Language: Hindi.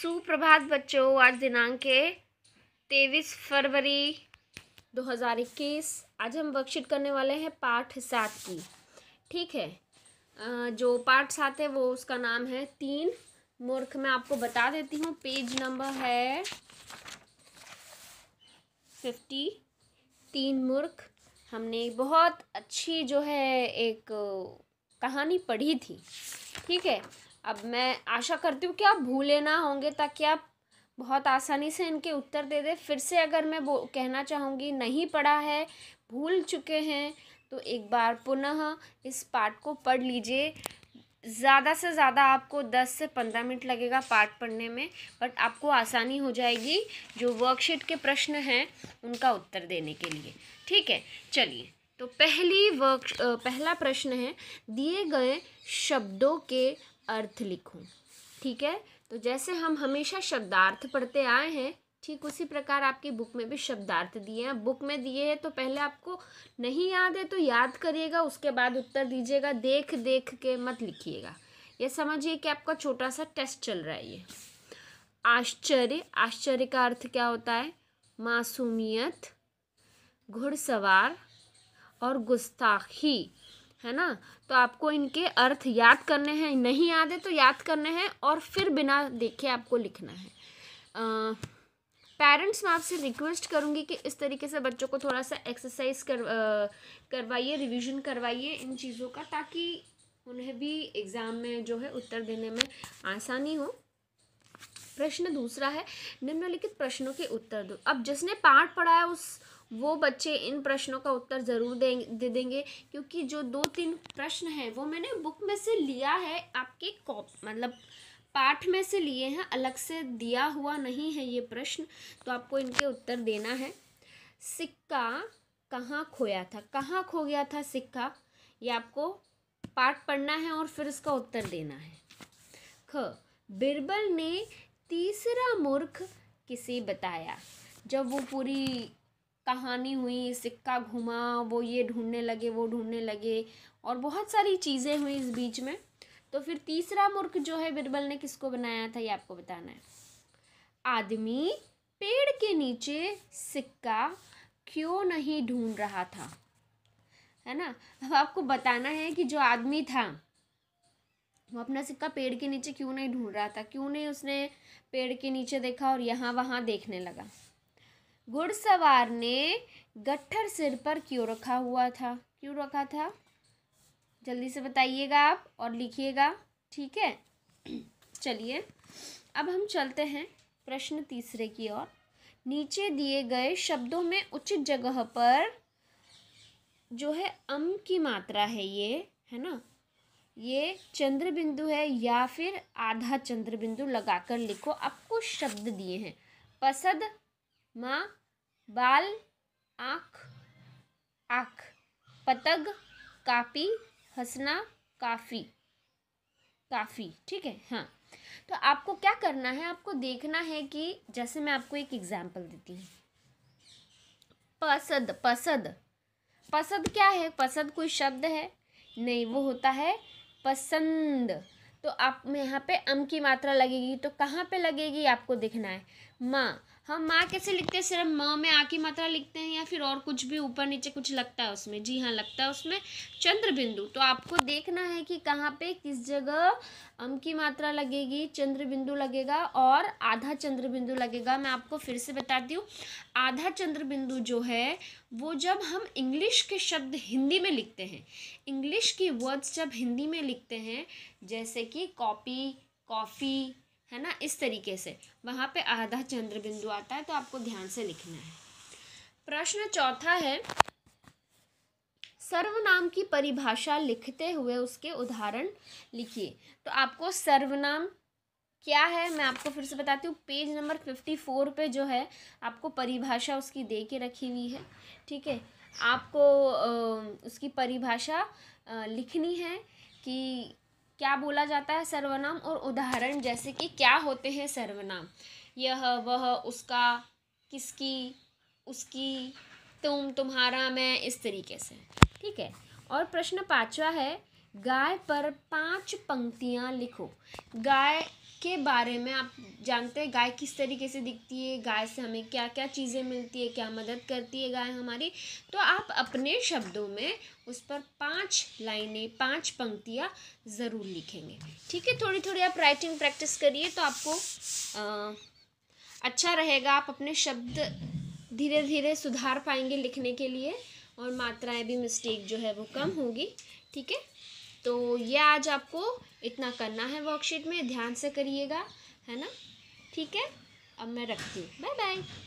सुप्रभात बच्चों आज दिनांक है तेईस फरवरी 2021 आज हम वर्कशीट करने वाले हैं पाठ सात की ठीक है जो पाठ सात है वो उसका नाम है तीन मूर्ख मैं आपको बता देती हूँ पेज नंबर है फिफ्टी तीन मूर्ख हमने बहुत अच्छी जो है एक कहानी पढ़ी थी ठीक है अब मैं आशा करती हूँ कि आप भूले ना होंगे ताकि आप बहुत आसानी से इनके उत्तर दे दें फिर से अगर मैं वो कहना चाहूँगी नहीं पढ़ा है भूल चुके हैं तो एक बार पुनः इस पाठ को पढ़ लीजिए ज़्यादा से ज़्यादा आपको दस से पंद्रह मिनट लगेगा पाठ पढ़ने में बट आपको आसानी हो जाएगी जो वर्कशीट के प्रश्न हैं उनका उत्तर देने के लिए ठीक है चलिए तो पहली वर्क पहला प्रश्न है दिए गए शब्दों के अर्थ लिखूं ठीक है तो जैसे हम हमेशा शब्दार्थ पढ़ते आए हैं ठीक उसी प्रकार आपकी बुक में भी शब्दार्थ दिए हैं बुक में दिए हैं तो पहले आपको नहीं याद है तो याद करिएगा उसके बाद उत्तर दीजिएगा देख देख के मत लिखिएगा ये समझिए कि आपका छोटा सा टेस्ट चल रहा है ये आश्चर्य आश्चर्य का अर्थ क्या होता है मासूमियत घुड़सवार और गुस्ताखी है ना तो आपको इनके अर्थ याद करने हैं नहीं याद है तो याद करने हैं और फिर बिना देखे आपको लिखना है पेरेंट्स मैं आपसे रिक्वेस्ट करूँगी कि इस तरीके से बच्चों को थोड़ा सा एक्सरसाइज कर करवाइए रिवीजन करवाइए इन चीज़ों का ताकि उन्हें भी एग्ज़ाम में जो है उत्तर देने में आसानी हो प्रश्न दूसरा है निम्नलिखित प्रश्नों के उत्तर दो अब जिसने पाठ पढ़ा है उस वो बच्चे इन प्रश्नों का उत्तर ज़रूर दें दे देंगे क्योंकि जो दो तीन प्रश्न हैं वो मैंने बुक में से लिया है आपके कॉप मतलब पाठ में से लिए हैं अलग से दिया हुआ नहीं है ये प्रश्न तो आपको इनके उत्तर देना है सिक्का कहाँ खोया था कहाँ खो गया था सिक्का ये आपको पाठ पढ़ना है और फिर इसका उत्तर देना है ख बिरबल ने तीसरा मूर्ख किसे बताया जब वो पूरी कहानी हुई सिक्का घुमा वो ये ढूंढने लगे वो ढूंढने लगे और बहुत सारी चीज़ें हुई इस बीच में तो फिर तीसरा मूर्ख जो है बिरबल ने किसको बनाया था ये आपको बताना है आदमी पेड़ के नीचे सिक्का क्यों नहीं ढूंढ रहा था है ना अब आपको बताना है कि जो आदमी था वो अपना सिक्का पेड़ के नीचे क्यों नहीं ढूंढ रहा था क्यों नहीं उसने पेड़ के नीचे देखा और यहाँ वहाँ देखने लगा घुड़सवार ने गट्ठर सिर पर क्यों रखा हुआ था क्यों रखा था जल्दी से बताइएगा आप और लिखिएगा ठीक है चलिए अब हम चलते हैं प्रश्न तीसरे की ओर नीचे दिए गए शब्दों में उचित जगह पर जो है अम की मात्रा है ये है ना ये चंद्र बिंदु है या फिर आधा चंद्र बिंदु लगाकर लिखो आपको शब्द दिए हैं पसद माँ बाल आँख आँख पतग कापी हंसना काफ़ी काफ़ी ठीक है हाँ तो आपको क्या करना है आपको देखना है कि जैसे मैं आपको एक एग्जाम्पल देती हूँ पसद पसद पसद क्या है पसद कोई शब्द है नहीं वो होता है पसंद तो आप यहाँ पे अम की मात्रा लगेगी तो कहाँ पे लगेगी आपको देखना है माँ हम हाँ, माँ कैसे लिखते हैं सिर्फ माँ में आ की मात्रा लिखते हैं या फिर और कुछ भी ऊपर नीचे कुछ लगता है उसमें जी हाँ लगता है उसमें चंद्र बिंदु तो आपको देखना है कि कहाँ पे किस जगह अम की मात्रा लगेगी चंद्र बिंदु लगेगा और आधा चंद्र बिंदु लगेगा मैं आपको फिर से बताती हूँ आधा चंद्र बिंदु जो है वो जब हम इंग्लिश के शब्द हिंदी में लिखते हैं इंग्लिश की वर्ड्स जब हिंदी में लिखते हैं जैसे कि कॉपी कॉफ़ी है ना इस तरीके से वहाँ पे आधा चंद्र बिंदु आता है तो आपको ध्यान से लिखना है प्रश्न चौथा है सर्वनाम की परिभाषा लिखते हुए उसके उदाहरण लिखिए तो आपको सर्वनाम क्या है मैं आपको फिर से बताती हूँ पेज नंबर फिफ्टी फोर पे जो है आपको परिभाषा उसकी दे के रखी हुई है ठीक है आपको उसकी परिभाषा लिखनी है कि क्या बोला जाता है सर्वनाम और उदाहरण जैसे कि क्या होते हैं सर्वनाम यह वह उसका किसकी उसकी तुम तुम्हारा मैं इस तरीके से ठीक है और प्रश्न पाँचवा है गाय पर पांच पंक्तियाँ लिखो गाय के बारे में आप जानते हैं गाय किस तरीके से दिखती है गाय से हमें क्या क्या चीज़ें मिलती है क्या मदद करती है गाय हमारी तो आप अपने शब्दों में उस पर पांच लाइनें पांच पंक्तियाँ ज़रूर लिखेंगे ठीक है थोड़ी थोड़ी आप राइटिंग प्रैक्टिस करिए तो आपको आ, अच्छा रहेगा आप अपने शब्द धीरे धीरे सुधार पाएंगे लिखने के लिए और मात्राएं भी मिस्टेक जो है वो कम होगी ठीक है तो ये आज आपको इतना करना है वर्कशीट में ध्यान से करिएगा है ना ठीक है अब मैं रखती हूँ बाय बाय